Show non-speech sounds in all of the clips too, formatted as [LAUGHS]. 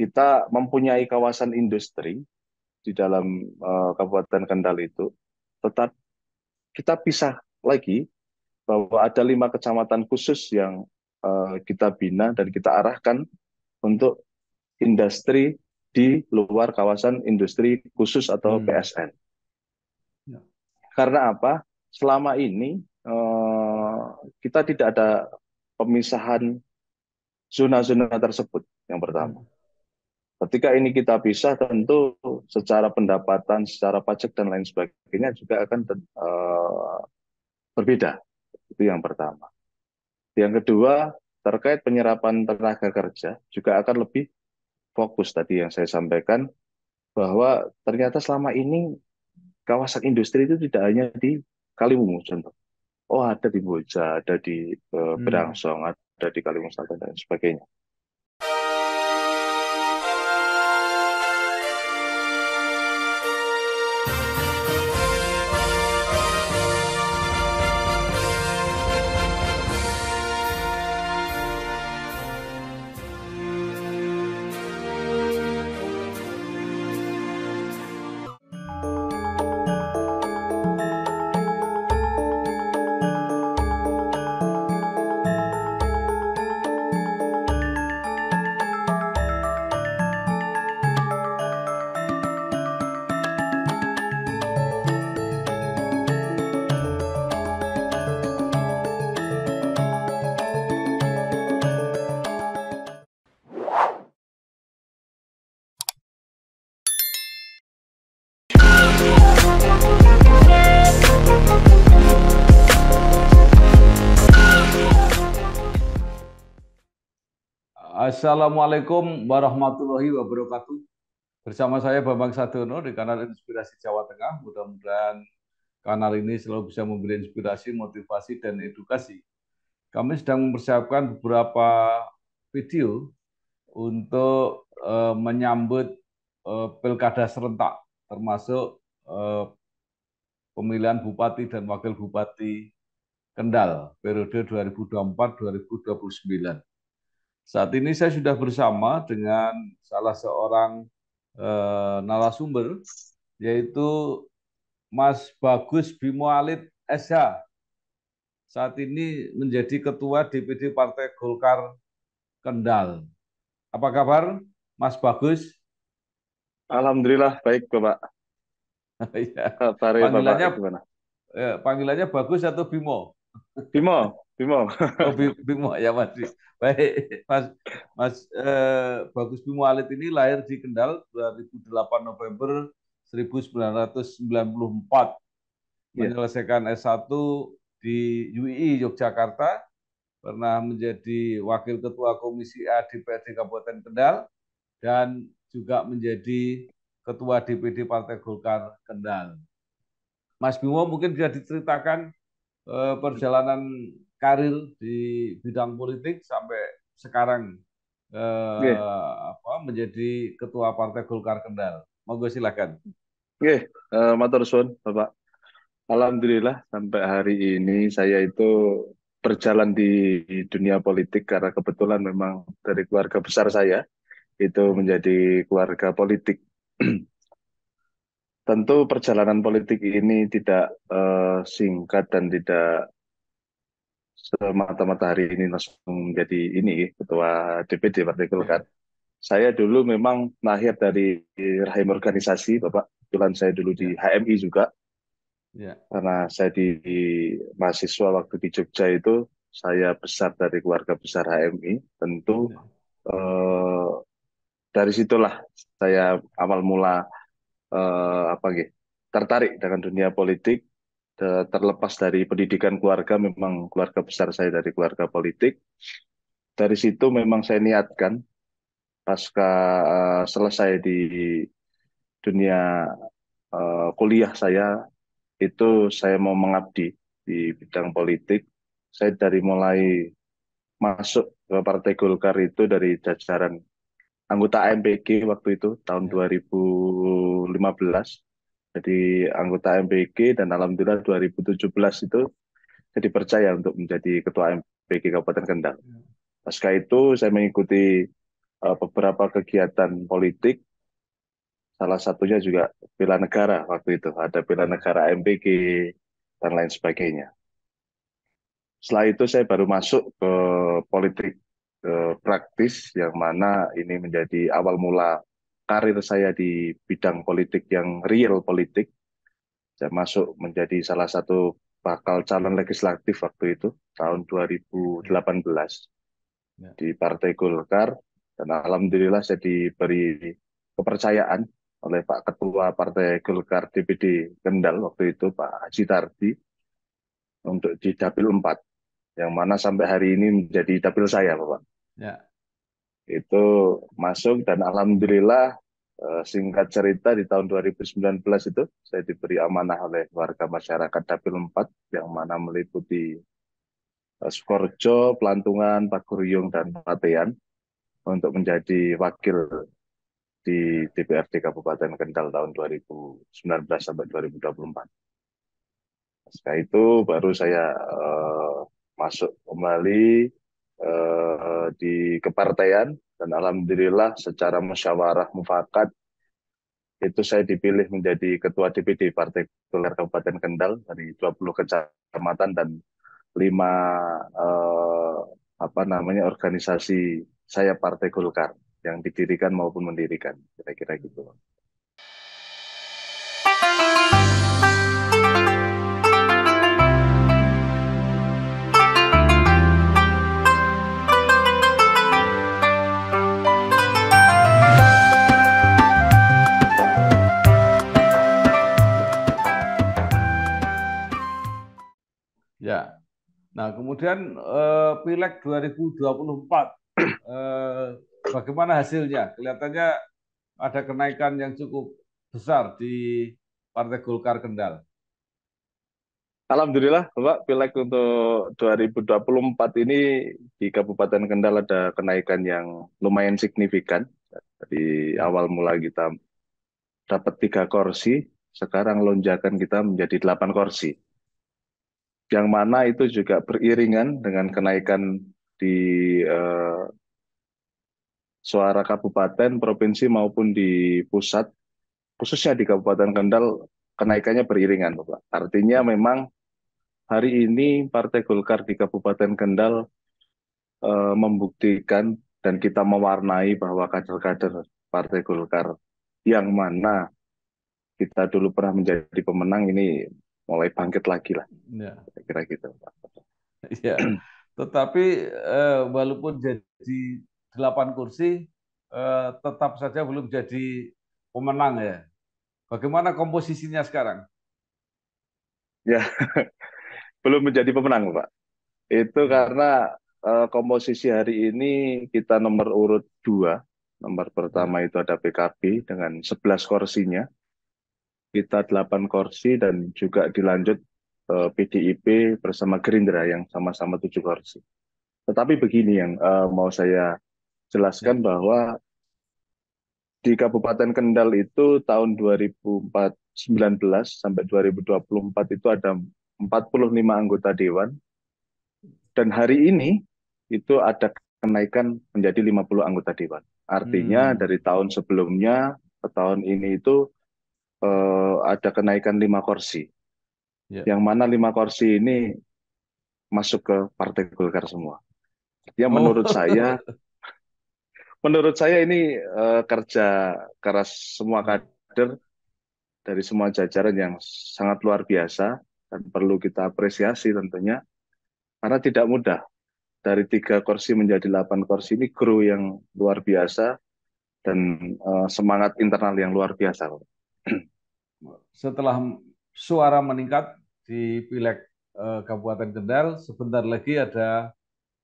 kita mempunyai kawasan industri di dalam uh, Kabupaten Kendal itu, tetap kita pisah lagi bahwa ada lima kecamatan khusus yang uh, kita bina dan kita arahkan untuk industri di luar kawasan industri khusus atau hmm. PSN. Ya. Karena apa? Selama ini uh, kita tidak ada pemisahan zona-zona tersebut yang pertama. Hmm. Ketika ini kita pisah, tentu secara pendapatan, secara pajak dan lain sebagainya juga akan uh, berbeda. Itu yang pertama. Yang kedua, terkait penyerapan tenaga kerja juga akan lebih fokus tadi yang saya sampaikan bahwa ternyata selama ini kawasan industri itu tidak hanya di Kalimungu contoh. Oh, ada di Boja, ada di uh, Berangsong, hmm. ada di Kalimantan Selatan dan sebagainya. Assalamualaikum warahmatullahi wabarakatuh. Bersama saya Bambang Sadono di kanal Inspirasi Jawa Tengah. Mudah-mudahan kanal ini selalu bisa memberi inspirasi, motivasi, dan edukasi. Kami sedang mempersiapkan beberapa video untuk uh, menyambut uh, pilkada serentak, termasuk uh, pemilihan bupati dan wakil bupati Kendal periode 2024-2029 saat ini saya sudah bersama dengan salah seorang e, narasumber, yaitu Mas Bagus Bimo Alit SH. Saat ini menjadi Ketua DPD Partai Golkar Kendal. Apa kabar, Mas Bagus? Alhamdulillah, baik Bapak. [LAUGHS] Iya. ya. panggilannya, Bapak gimana? Eh, panggilannya Bagus atau Bimo? Bimo, Bimo. [LAUGHS] Oh, Bimo ya Mas. Baik, Mas Mas eh, Bagus Bimo Alit ini lahir di Kendal 2008 November 1994. Yeah. Iya. Menyelesaikan S1 di UI Yogyakarta, pernah menjadi wakil ketua Komisi A DPRD Kabupaten Kendal dan juga menjadi ketua DPD Partai Golkar Kendal. Mas Bimo mungkin bisa diceritakan eh, perjalanan karir di bidang politik sampai sekarang eh, yeah. apa menjadi ketua Partai Golkar Kendal. Monggo silakan. Oke, okay. uh, eh, matur suwun, Bapak. Alhamdulillah sampai hari ini saya itu berjalan di dunia politik karena kebetulan memang dari keluarga besar saya itu menjadi keluarga politik. [CLEARS THROAT] Tentu perjalanan politik ini tidak uh, singkat dan tidak semata-mata hari ini langsung menjadi ini ketua DPD Partai Golkar. Saya dulu memang lahir dari rahim organisasi, Bapak. Kebetulan saya dulu di ya. HMI juga. Ya. Karena saya di, di mahasiswa waktu di Jogja itu, saya besar dari keluarga besar HMI. Tentu ya. eh, dari situlah saya awal mula eh, apa gitu, tertarik dengan dunia politik terlepas dari pendidikan keluarga memang keluarga besar saya dari keluarga politik dari situ memang saya niatkan pasca eh, selesai di dunia eh, kuliah saya itu saya mau mengabdi di bidang politik saya dari mulai masuk ke Partai Golkar itu dari jajaran anggota MPG waktu itu tahun 2015 ya jadi anggota MPG dan alhamdulillah 2017 itu jadi percaya untuk menjadi ketua MPG Kabupaten Kendal. Ya. Pasca itu saya mengikuti eh, beberapa kegiatan politik, salah satunya juga bela negara waktu itu ada bela negara MPG dan lain sebagainya. Setelah itu saya baru masuk ke politik ke eh, praktis yang mana ini menjadi awal mula karir saya di bidang politik yang real politik. Saya masuk menjadi salah satu bakal calon legislatif waktu itu tahun 2018 ya. di Partai Golkar dan alhamdulillah saya diberi kepercayaan oleh Pak Ketua Partai Golkar DPD Kendal waktu itu Pak Haji Tardi untuk di dapil 4 yang mana sampai hari ini menjadi dapil saya Bapak. Ya itu masuk dan alhamdulillah eh, singkat cerita di tahun 2019 itu saya diberi amanah oleh warga masyarakat Dapil 4 yang mana meliputi eh, Skorjo, Pelantungan, Paguruyung, dan Patean untuk menjadi wakil di DPRD Kabupaten Kendal tahun 2019 sampai 2024. Setelah itu baru saya eh, masuk kembali uh, di kepartaian dan alhamdulillah secara musyawarah mufakat itu saya dipilih menjadi ketua DPD Partai Golkar Kabupaten Kendal dari 20 kecamatan dan 5 uh, eh, apa namanya organisasi saya Partai Golkar yang didirikan maupun mendirikan kira-kira gitu. Kemudian eh, Pileg 2024 [CLEARS THROAT] eh, bagaimana hasilnya? Kelihatannya ada kenaikan yang cukup besar di Partai Golkar Kendal. Alhamdulillah, Bapak, Pileg untuk 2024 ini di Kabupaten Kendal ada kenaikan yang lumayan signifikan. Dari awal mula kita dapat tiga kursi, sekarang lonjakan kita menjadi delapan kursi yang mana itu juga beriringan dengan kenaikan di eh, suara kabupaten, provinsi maupun di pusat, khususnya di Kabupaten Kendal kenaikannya beriringan, Bapak. Artinya memang hari ini Partai Golkar di Kabupaten Kendal eh, membuktikan dan kita mewarnai bahwa kader-kader Partai Golkar yang mana kita dulu pernah menjadi pemenang ini mulai bangkit lagi lah. Ya. Kira-kira gitu. Ya. Tetapi eh, walaupun jadi delapan kursi, eh, tetap saja belum jadi pemenang ya. Bagaimana komposisinya sekarang? Ya, [LAUGHS] belum menjadi pemenang Pak. Itu hmm. karena eh, komposisi hari ini kita nomor urut dua. Nomor pertama hmm. itu ada PKB dengan 11 kursinya kita delapan kursi dan juga dilanjut uh, eh, PDIP bersama Gerindra yang sama-sama tujuh kursi. Tetapi begini yang uh, mau saya jelaskan ya. bahwa di Kabupaten Kendal itu tahun 2019 sampai 2024 itu ada 45 anggota dewan dan hari ini itu ada kenaikan menjadi 50 anggota dewan. Artinya hmm. dari tahun sebelumnya ke tahun ini itu eh, ada kenaikan lima kursi. Yeah. Yang mana lima kursi ini masuk ke Partai Golkar semua. Ya oh. menurut saya, [LAUGHS] menurut saya ini eh, kerja keras semua kader dari semua jajaran yang sangat luar biasa dan perlu kita apresiasi tentunya karena tidak mudah dari tiga kursi menjadi delapan kursi ini kru yang luar biasa dan uh, semangat internal yang luar biasa. [CLEARS THROAT] setelah suara meningkat di pileg eh, Kabupaten Kendal, sebentar lagi ada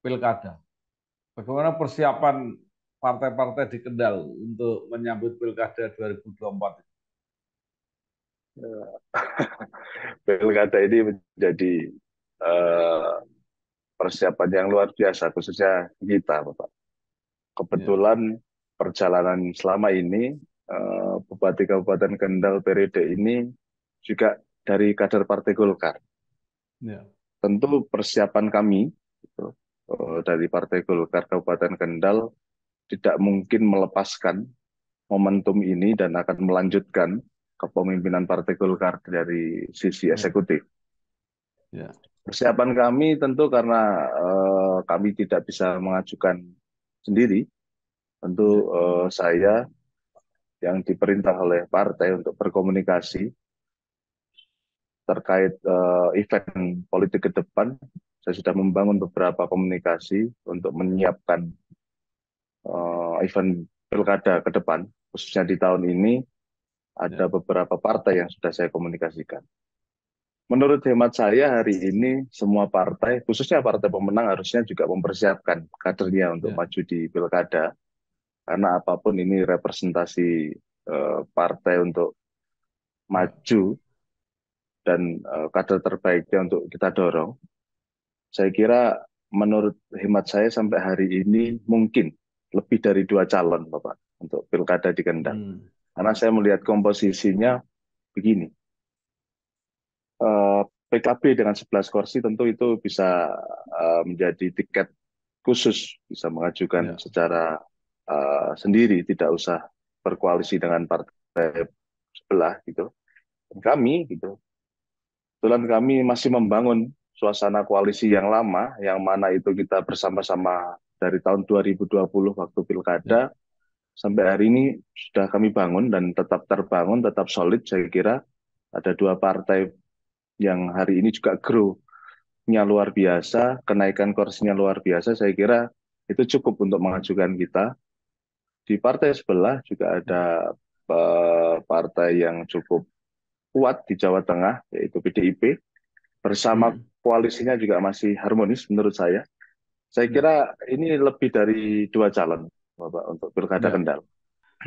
pilkada. Bagaimana persiapan partai-partai di Kendal untuk menyambut pilkada 2024? Eh, [LAUGHS] pilkada ini menjadi eh, persiapan yang luar biasa, khususnya kita, Bapak. Ya. Kebetulan perjalanan selama ini Eh, Bupati Kabupaten Kendal periode ini juga dari kader Partai Golkar. Ya. Tentu persiapan kami gitu, eh, dari Partai Golkar Kabupaten Kendal tidak mungkin melepaskan momentum ini dan akan melanjutkan kepemimpinan Partai Golkar dari sisi ya. eksekutif. Ya. Persiapan kami tentu karena uh, kami tidak bisa mengajukan sendiri, tentu uh, saya yang diperintah oleh partai untuk berkomunikasi terkait uh, event politik ke depan. Saya sudah membangun beberapa komunikasi untuk menyiapkan uh, event pilkada ke depan, khususnya di tahun ini ada beberapa partai yang sudah saya komunikasikan. Menurut hemat saya hari ini semua partai, khususnya partai pemenang harusnya juga mempersiapkan kadernya untuk ya. maju di pilkada karena apapun ini representasi uh, partai untuk maju dan uh, kader terbaiknya untuk kita dorong. Saya kira menurut hemat saya sampai hari ini mungkin lebih dari dua calon Bapak untuk pilkada di Kendal. Hmm. Karena saya melihat komposisinya begini. Uh, eh, PKB dengan 11 kursi tentu itu bisa uh, menjadi tiket khusus bisa mengajukan ya. secara uh, sendiri, tidak usah berkoalisi dengan partai sebelah gitu. Dan kami gitu, kebetulan kami masih membangun suasana koalisi yang lama, yang mana itu kita bersama-sama dari tahun 2020 waktu pilkada ya. sampai hari ini sudah kami bangun dan tetap terbangun, tetap solid. Saya kira ada dua partai yang hari ini juga grow-nya luar biasa, kenaikan kursinya luar biasa. Saya kira itu cukup untuk mengajukan kita di partai sebelah juga ada eh, partai yang cukup kuat di Jawa Tengah yaitu PDIP bersama hmm. koalisinya juga masih harmonis menurut saya. Saya hmm. kira ini lebih dari dua calon Bapak untuk Pilkada ya. Kendal.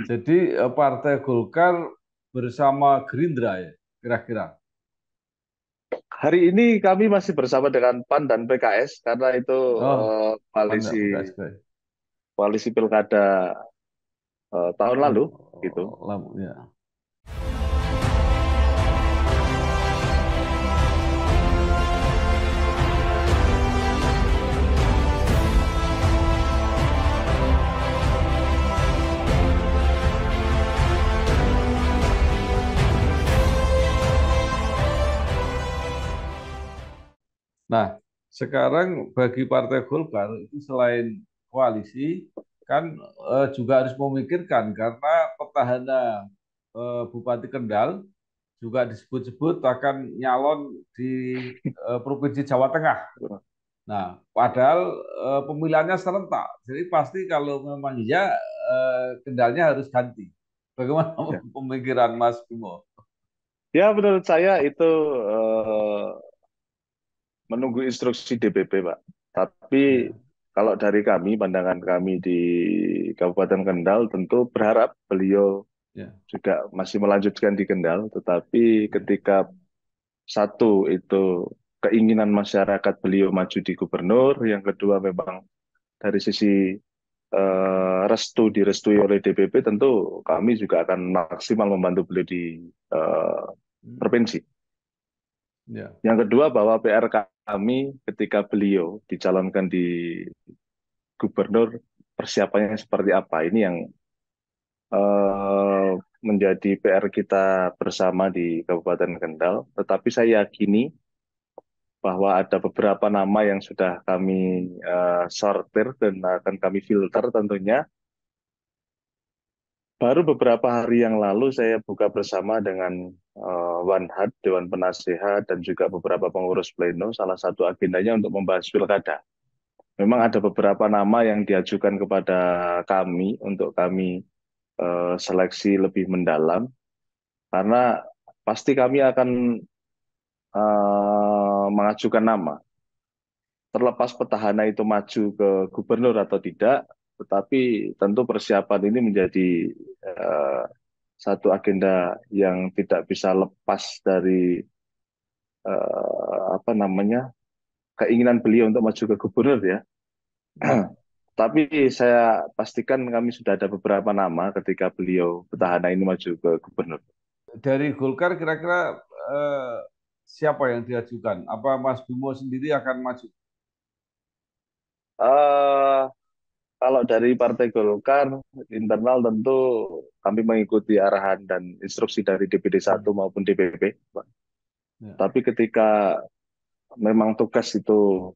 Jadi eh, Partai Golkar bersama Gerindra ya kira-kira. Hari ini kami masih bersama dengan PAN dan PKS karena itu oh, eh, koalisi koalisi Pilkada uh, tahun lalu oh, gitu. Lalu ya. Nah, sekarang bagi Partai Golkar itu selain koalisi, kan uh, juga harus memikirkan karena petahana uh, Bupati Kendal juga disebut-sebut akan nyalon di uh, provinsi Jawa Tengah. Nah, padahal uh, pemilihannya serentak. Jadi pasti kalau memang iya uh, Kendalnya harus ganti. Bagaimana ya. [LAUGHS] pemikiran Mas Bimo? Ya menurut saya itu uh, menunggu instruksi DPP, Pak. Tapi ya kalau dari kami, pandangan kami di Kabupaten Kendal tentu berharap beliau yeah. juga masih melanjutkan di Kendal, tetapi ya. ketika satu itu keinginan masyarakat beliau maju di gubernur, yang kedua memang dari sisi uh, restu direstui oleh DPP, tentu kami juga akan maksimal membantu beliau di uh, provinsi. Yeah. Yang kedua bahwa PRK kami ketika beliau dicalonkan di gubernur persiapannya seperti apa ini yang uh, menjadi PR kita bersama di Kabupaten Kendal. Tetapi saya yakini bahwa ada beberapa nama yang sudah kami uh, sortir dan akan kami filter tentunya baru beberapa hari yang lalu saya buka bersama dengan uh, Heart, Dewan Penasehat, dan juga beberapa pengurus pleno, salah satu agendanya untuk membahas pilkada. Memang ada beberapa nama yang diajukan kepada kami untuk kami uh, seleksi lebih mendalam, karena pasti kami akan uh, mengajukan nama. Terlepas petahana itu maju ke gubernur atau tidak, tetapi tentu persiapan ini menjadi uh, satu agenda yang tidak bisa lepas dari uh, apa namanya keinginan beliau untuk maju ke gubernur ya. [CLEARS THROAT] Tapi saya pastikan kami sudah ada beberapa nama ketika beliau petahana ini maju ke gubernur. Dari Golkar kira-kira uh, siapa yang diajukan? Apa Mas Bimo sendiri akan maju? Uh, kalau dari Partai Golkar internal tentu kami mengikuti arahan dan instruksi dari DPD 1 hmm. maupun DPP, Ya. Tapi ketika memang tugas itu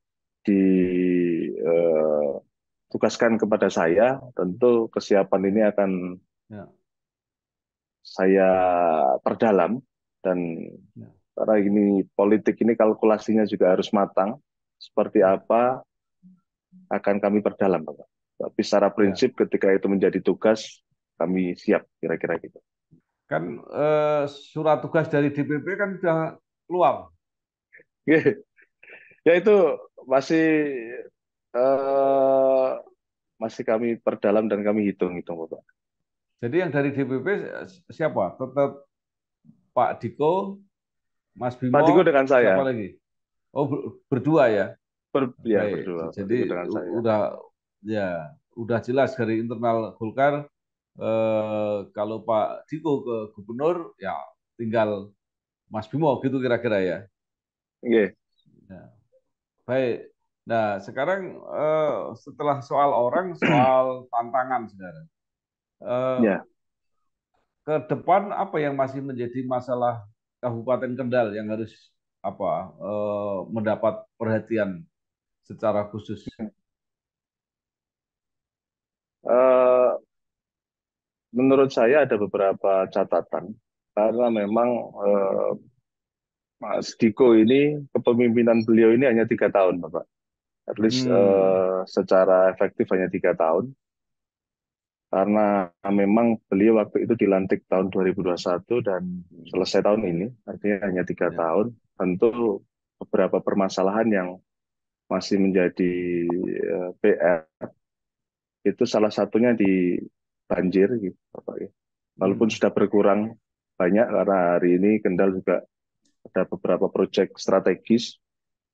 ditugaskan eh, kepada saya, tentu kesiapan ini akan ya. saya perdalam dan ya. karena ini politik ini kalkulasinya juga harus matang. Seperti ya. apa akan kami perdalam, Pak. Tapi secara ya. prinsip ya. ketika itu menjadi tugas kami siap kira-kira gitu. Kan eh, surat tugas dari DPP kan sudah keluar. Iya. ya itu masih eh, masih kami perdalam dan kami hitung-hitung Bapak. Jadi yang dari DPP siapa? Tetap Pak Diko, Mas Bimo. Pak Diko dengan saya. Siapa lagi? Oh berdua ya? Ber, ya berdua. Jadi berdua dengan saya. udah ya udah jelas dari internal Golkar eh, kalau Pak Diko ke gubernur ya tinggal Mas Bimo gitu kira-kira ya. Oke. Iya. Okay. Ya. baik. Nah sekarang eh, setelah soal orang soal tantangan saudara. Eh, yeah. Ke depan apa yang masih menjadi masalah Kabupaten Kendal yang harus apa eh, mendapat perhatian secara khusus? Yeah. Eh, menurut saya ada beberapa catatan karena memang uh, Mas Diko ini kepemimpinan beliau ini hanya tiga tahun, Bapak. At least Hmm. uh, secara efektif hanya tiga tahun karena memang beliau waktu itu dilantik tahun 2021 dan selesai tahun ini, artinya hanya tiga Ya. tahun. Tentu beberapa permasalahan yang masih menjadi PR itu salah satunya di banjir gitu Bapak ya. Walaupun hmm. sudah berkurang banyak karena hari ini Kendal juga ada beberapa proyek strategis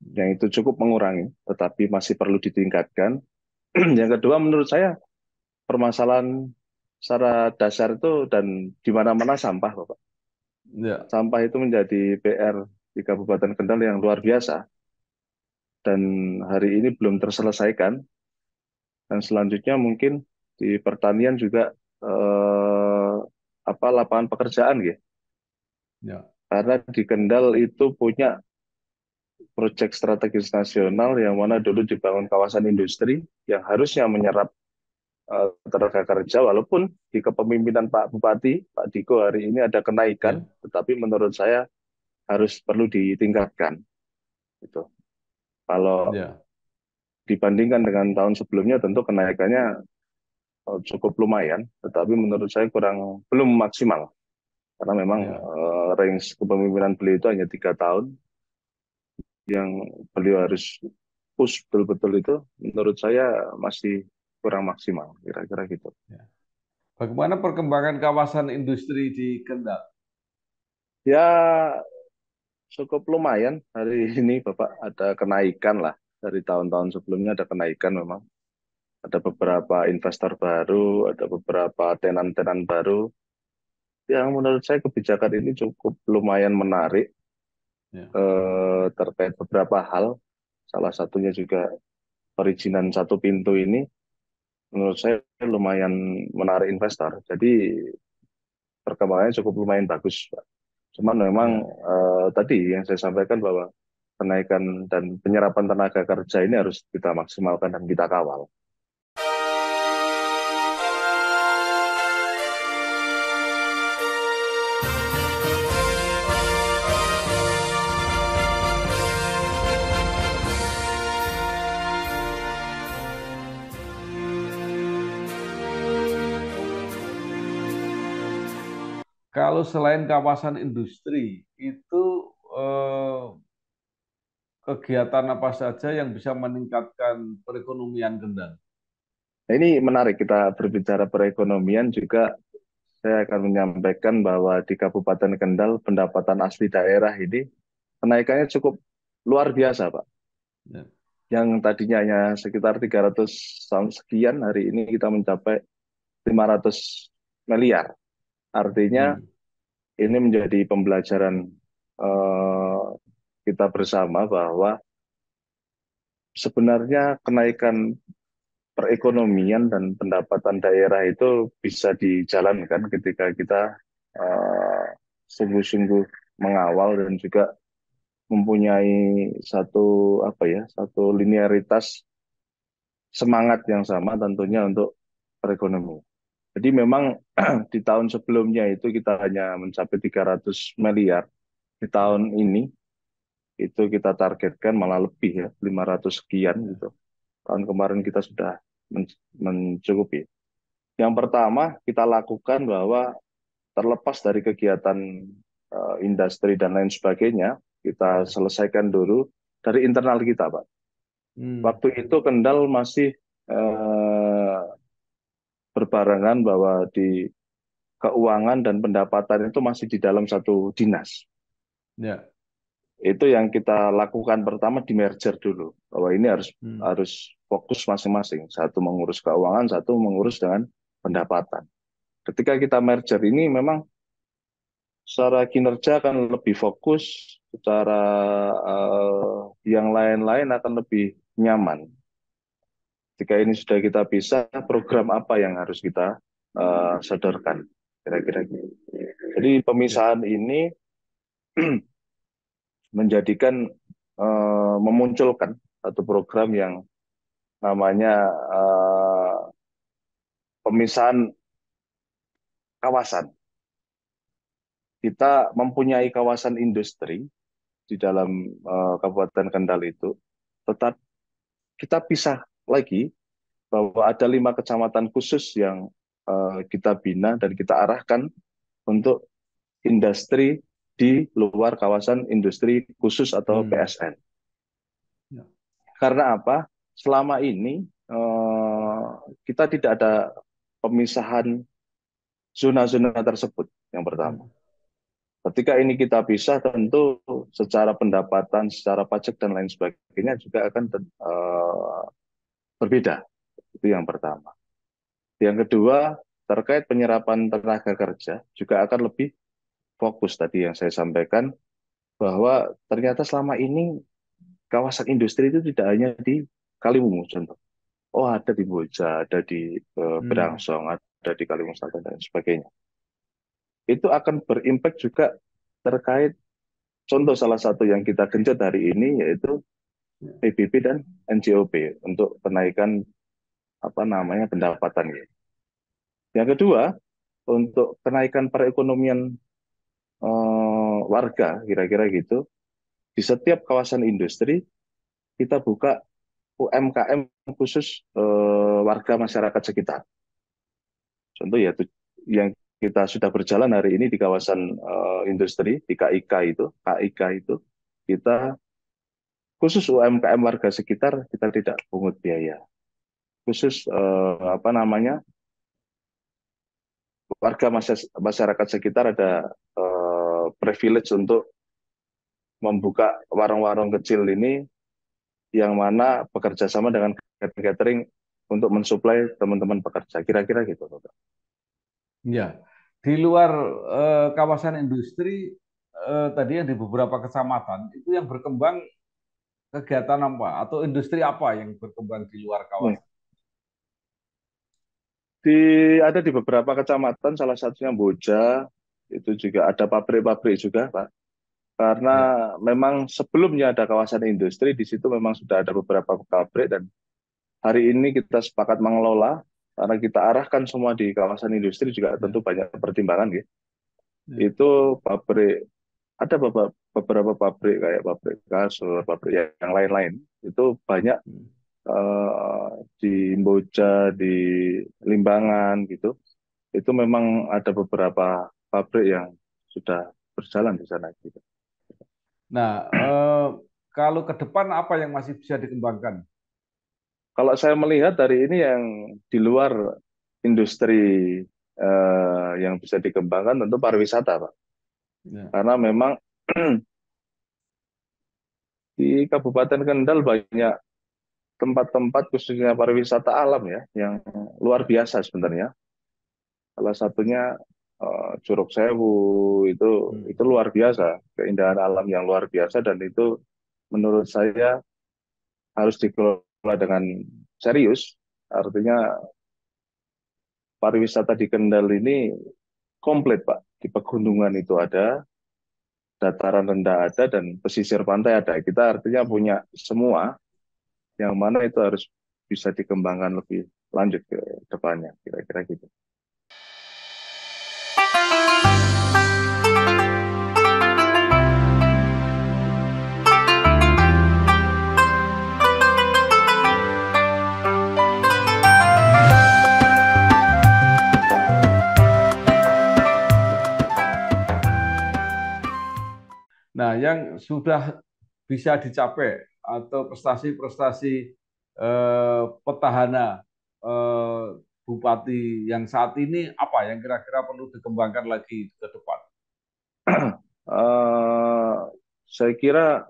yang itu cukup mengurangi, tetapi masih perlu ditingkatkan. [CLEARS THROAT] yang kedua menurut saya permasalahan secara dasar itu dan di mana-mana sampah, Bapak. Ya. Sampah itu menjadi PR di Kabupaten Kendal yang luar biasa dan hari ini belum terselesaikan dan selanjutnya mungkin di pertanian juga eh, apa lapangan pekerjaan gitu ya. karena di Kendal itu punya proyek strategis nasional yang mana dulu dibangun kawasan industri yang harusnya menyerap uh, tenaga kerja walaupun di kepemimpinan Pak Bupati Pak Diko hari ini ada kenaikan ya. tetapi menurut saya harus perlu ditingkatkan itu kalau ya dibandingkan dengan tahun sebelumnya tentu kenaikannya eh, cukup lumayan, tetapi menurut saya kurang belum maksimal karena memang ya. uh, range kepemimpinan beliau itu hanya tiga tahun yang beliau harus push betul-betul itu menurut saya masih kurang maksimal kira-kira gitu. Ya. Bagaimana perkembangan kawasan industri di Kendal? Ya cukup lumayan hari ini Bapak ada kenaikan lah dari tahun-tahun sebelumnya ada kenaikan memang. Ada beberapa investor baru, ada beberapa tenan-tenan baru. Yang menurut saya kebijakan ini cukup lumayan menarik yeah. Ya. terkait beberapa hal. Salah satunya juga perizinan satu pintu ini menurut saya lumayan menarik investor. Jadi perkembangannya cukup lumayan bagus, Cuman memang ya. eh, tadi yang saya sampaikan bahwa kenaikan dan penyerapan tenaga kerja ini harus kita maksimalkan dan kita kawal. Kalau selain kawasan industri itu eh, kegiatan apa saja yang bisa meningkatkan perekonomian Kendal? Nah, ini menarik kita berbicara perekonomian juga saya akan menyampaikan bahwa di Kabupaten Kendal pendapatan asli daerah ini kenaikannya cukup luar biasa, Pak. Ya. Yang tadinya hanya sekitar 300 sekian hari ini kita mencapai 500 miliar. Artinya hmm. ini menjadi pembelajaran eh, kita bersama bahwa sebenarnya kenaikan perekonomian dan pendapatan daerah itu bisa dijalankan ketika kita eh, sungguh-sungguh mengawal dan juga mempunyai satu apa ya satu linearitas semangat yang sama tentunya untuk perekonomian. Jadi memang [CLEARS THROAT] di tahun sebelumnya itu kita hanya mencapai 300 miliar. Di tahun ini itu kita targetkan malah lebih ya 500 sekian gitu tahun kemarin kita sudah mencukupi yang pertama kita lakukan bahwa terlepas dari kegiatan uh, industri dan lain sebagainya kita selesaikan dulu dari internal kita pak hmm. waktu itu Kendal masih uh, berbarengan bahwa di keuangan dan pendapatan itu masih di dalam satu dinas ya itu yang kita lakukan pertama di merger dulu bahwa ini harus hmm. harus fokus masing-masing satu mengurus keuangan satu mengurus dengan pendapatan ketika kita merger ini memang secara kinerja akan lebih fokus secara uh, yang lain-lain akan lebih nyaman ketika ini sudah kita bisa program apa yang harus kita uh, sodorkan kira-kira gitu. jadi pemisahan ini [CLEARS THROAT] menjadikan uh, memunculkan satu program yang namanya uh, pemisahan kawasan. Kita mempunyai kawasan industri di dalam uh, Kabupaten Kendal itu, tetap kita pisah lagi bahwa ada lima kecamatan khusus yang uh, kita bina dan kita arahkan untuk industri di luar kawasan industri khusus atau hmm. PSN. Ya. Karena apa? Selama ini eh, kita tidak ada pemisahan zona-zona tersebut yang pertama. Hmm. Ketika ini kita pisah, tentu secara pendapatan, secara pajak dan lain sebagainya juga akan uh, berbeda. Itu yang pertama. Yang kedua, terkait penyerapan tenaga kerja juga akan lebih fokus tadi yang saya sampaikan bahwa ternyata selama ini kawasan industri itu tidak hanya di Kaliwungu contoh. Oh ada di Boja, ada di uh, Berangsong, hmm. ada di Kaliwungu Selatan dan sebagainya. Itu akan berimpact juga terkait contoh salah satu yang kita genjot hari ini yaitu PBB dan NJOP untuk kenaikan apa namanya pendapatan ya. Yang kedua, untuk kenaikan perekonomian Eh, warga kira-kira gitu di setiap kawasan industri kita buka UMKM khusus eh, warga masyarakat sekitar contoh ya yang kita sudah berjalan hari ini di kawasan eh, industri di KIK itu KIK itu kita khusus UMKM warga sekitar kita tidak pungut biaya khusus apa namanya warga masyarakat sekitar ada privilege untuk membuka warung-warung kecil ini yang mana bekerja sama dengan catering untuk mensuplai teman-teman pekerja. Kira-kira gitu, Bapak. Ya, di luar eh, kawasan industri eh, tadi yang di beberapa kecamatan itu yang berkembang kegiatan apa atau industri apa yang berkembang di luar kawasan? Hmm. Di ada di beberapa kecamatan, salah satunya Boja, itu juga ada pabrik-pabrik juga Pak. Karena ya. memang sebelumnya ada kawasan industri, di situ memang sudah ada beberapa pabrik dan hari ini kita sepakat mengelola karena kita arahkan semua di kawasan industri juga ya. tentu banyak pertimbangan gitu. Ya. Itu pabrik ada beberapa pabrik kayak pabrik kasur, pabrik yang lain-lain itu banyak uh, di Mboja, di Limbangan gitu. Itu memang ada beberapa pabrik yang sudah berjalan di sana gitu. Nah, eh, kalau ke depan apa yang masih bisa dikembangkan? Kalau saya melihat dari ini yang di luar industri eh, yang bisa dikembangkan tentu pariwisata, Pak. Ya. Karena memang [CLEARS THROAT] di Kabupaten Kendal banyak tempat-tempat khususnya pariwisata alam ya yang luar biasa sebenarnya. Salah satunya Eh, curug Sewu itu hmm. itu luar biasa keindahan alam yang luar biasa dan itu menurut saya harus dikelola dengan serius artinya pariwisata di Kendal ini komplit pak di pegunungan itu ada dataran rendah ada dan pesisir pantai ada kita artinya punya semua yang mana itu harus bisa dikembangkan lebih lanjut ke depannya kira-kira gitu. Nah, yang sudah bisa dicapai atau prestasi-prestasi eh, petahana eh, bupati yang saat ini apa yang kira-kira perlu dikembangkan lagi ke depan? Uh, [CLEARS THROAT] saya kira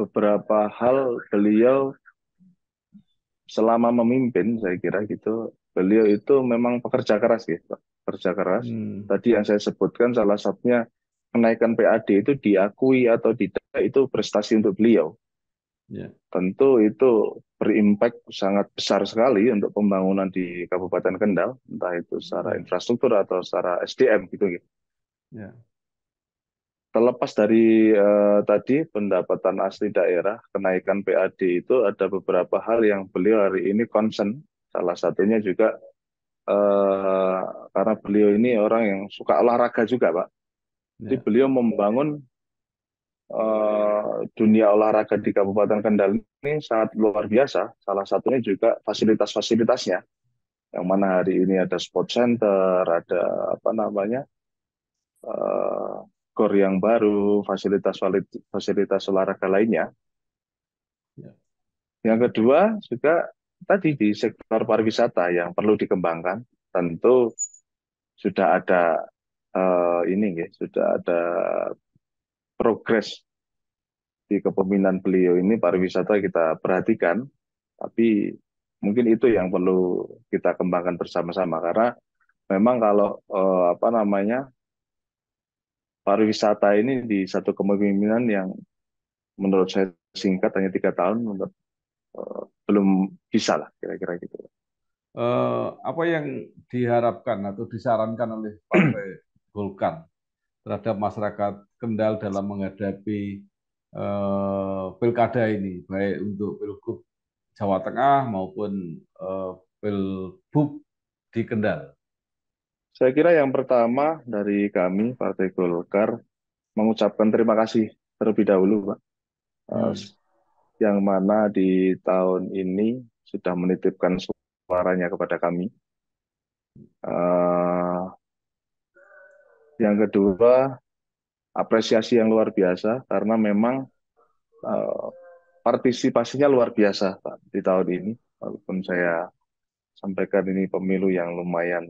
beberapa hal beliau selama memimpin saya kira gitu beliau itu memang pekerja keras gitu pekerja keras hmm. tadi yang saya sebutkan salah satunya kenaikan PAD itu diakui atau tidak itu prestasi untuk beliau. Ya. Tentu itu berimpact sangat besar sekali untuk pembangunan di Kabupaten Kendal, entah itu secara infrastruktur atau secara SDM gitu, gitu. Ya. Terlepas dari uh, tadi pendapatan asli daerah, kenaikan PAD itu ada beberapa hal yang beliau hari ini concern. Salah satunya juga uh, karena beliau ini orang yang suka olahraga juga, Pak. Jadi ya. beliau membangun uh, dunia olahraga di Kabupaten Kendal ini sangat luar biasa. Salah satunya juga fasilitas-fasilitasnya. Yang mana hari ini ada sport center, ada apa namanya? Uh, gor yang baru, fasilitas fasilitas olahraga lainnya. Ya. Yang kedua juga tadi di sektor pariwisata yang perlu dikembangkan tentu sudah ada uh, ini ya, sudah ada progres di kepemimpinan beliau ini pariwisata kita perhatikan, tapi mungkin itu yang perlu kita kembangkan bersama-sama karena memang kalau uh, apa namanya pariwisata ini di satu kepemimpinan yang menurut saya singkat hanya tiga tahun menurut, uh, belum bisa lah kira-kira gitu. Uh, apa yang diharapkan atau disarankan oleh partai Golkar terhadap masyarakat Kendal dalam menghadapi uh, pilkada ini, baik untuk pilgub Jawa Tengah maupun uh, eh, pilbub di Kendal? Saya kira yang pertama dari kami Partai Golkar mengucapkan terima kasih terlebih dahulu, Pak. Hmm. Eh, yang mana di tahun ini sudah menitipkan suaranya kepada kami. Uh, yang kedua apresiasi yang luar biasa karena memang uh, partisipasinya luar biasa Pak, di tahun ini walaupun saya sampaikan ini pemilu yang lumayan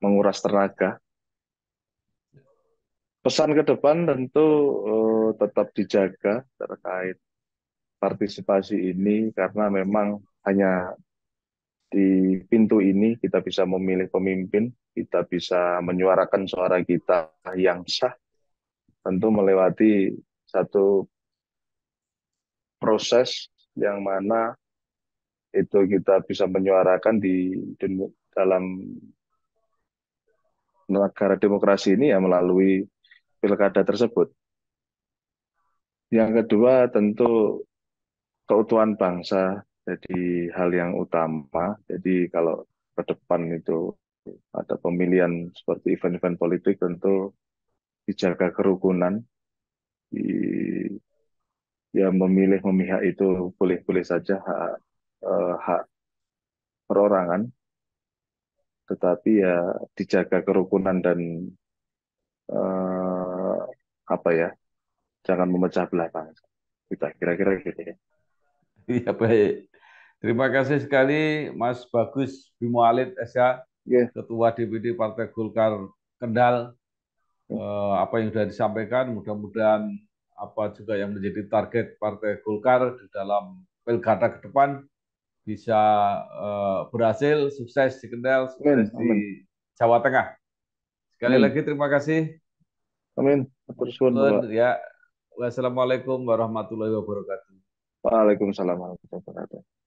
menguras tenaga pesan ke depan tentu uh, tetap dijaga terkait partisipasi ini karena memang hanya di pintu ini kita bisa memilih pemimpin, kita bisa menyuarakan suara kita yang sah, tentu melewati satu proses yang mana itu kita bisa menyuarakan di dalam negara demokrasi ini ya melalui pilkada tersebut. Yang kedua tentu keutuhan bangsa jadi hal yang utama. Jadi kalau ke depan itu ada pemilihan seperti event-event politik tentu dijaga kerukunan. Di, ya memilih memihak itu boleh-boleh saja hak, eh, hak perorangan. Tetapi ya dijaga kerukunan dan eh, apa ya jangan memecah belah bangsa. Kita kira-kira gitu ya. Iya baik. Terima kasih sekali Mas Bagus Bimo Alit SH, yeah. Ketua DPD Partai Golkar Kendal. Ya. Eh, apa yang sudah disampaikan mudah-mudahan apa juga yang menjadi target Partai Golkar di dalam pilkada ke depan bisa eh, berhasil, sukses di Kendal, sukses Amin. di Jawa Tengah. Sekali Amin. lagi terima kasih. Amin. Tersusun, ya. Wassalamualaikum warahmatullahi wabarakatuh. Waalaikumsalam warahmatullahi wabarakatuh.